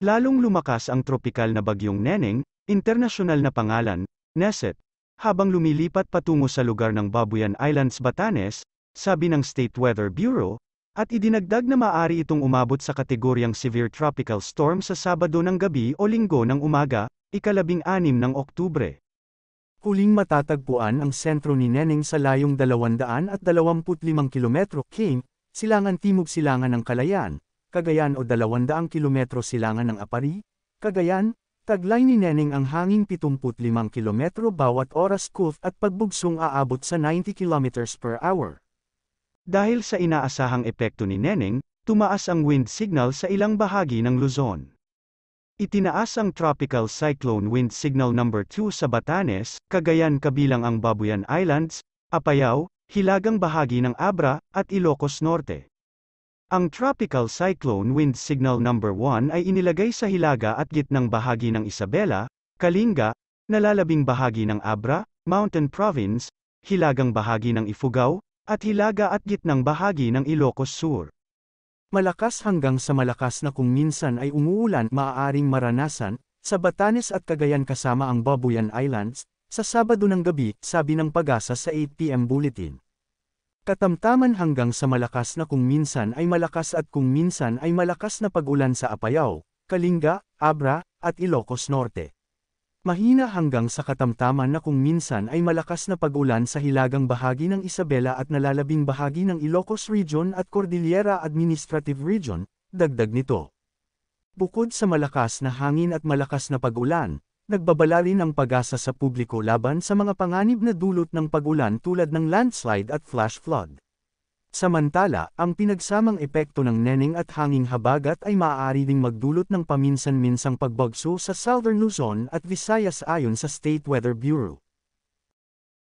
Lalong lumakas ang tropikal na bagyong Neneng, internasyonal na pangalan, Neset, habang lumilipat patungo sa lugar ng Babuyan Islands Batanes, sabi ng State Weather Bureau, at idinagdag na maaari itong umabot sa kategoryang severe tropical storm sa Sabado ng gabi o Linggo ng umaga, ikalabing anim ng Oktubre. Huling matatagpuan ang sentro ni Neneng sa layong 225 kilometro, King, Silangan Timog Silangan ng Kalayan, Cagayan o 200 kilometro silangan ng Apari, Cagayan, taglay ni Neneng ang hanging 75 kilometro bawat oras kuf at pagbugsong aabot sa 90 kilometers per hour. Dahil sa inaasahang epekto ni Neneng, tumaas ang wind signal sa ilang bahagi ng Luzon. Itinaas ang Tropical Cyclone Wind Signal No. 2 sa Batanes, Cagayan kabilang ang Babuyan Islands, Apayao, hilagang bahagi ng Abra, at Ilocos Norte. Ang Tropical Cyclone Wind Signal Number 1 ay inilagay sa hilaga at gitnang bahagi ng Isabela, Kalinga, nalalabing bahagi ng Abra, Mountain Province, hilagang bahagi ng Ifugao, at hilaga at gitnang bahagi ng Ilocos Sur. Malakas hanggang sa malakas na kung minsan ay umuulan maaaring maranasan, sa Batanes at Cagayan kasama ang Babuyan Islands, sa Sabado ng gabi, sabi ng pag-asa sa 8pm Bulletin. Katamtaman hanggang sa malakas na kung minsan ay malakas at kung minsan ay malakas na pagulan sa Apayao, Kalinga, Abra, at Ilocos Norte. Mahina hanggang sa katamtaman na kung minsan ay malakas na pagulan sa hilagang bahagi ng Isabela at nalalabing bahagi ng Ilocos Region at Cordillera Administrative Region, dagdag nito. Bukod sa malakas na hangin at malakas na pagulan, nagbabala rin ang pag-asa sa publiko laban sa mga panganib na dulot ng pagulan tulad ng landslide at flash flood. Samantala, ang pinagsamang epekto ng neneng at hanging habagat ay maaari ding magdulot ng paminsan-minsang pagbagso sa Southern Luzon at Visayas ayon sa State Weather Bureau.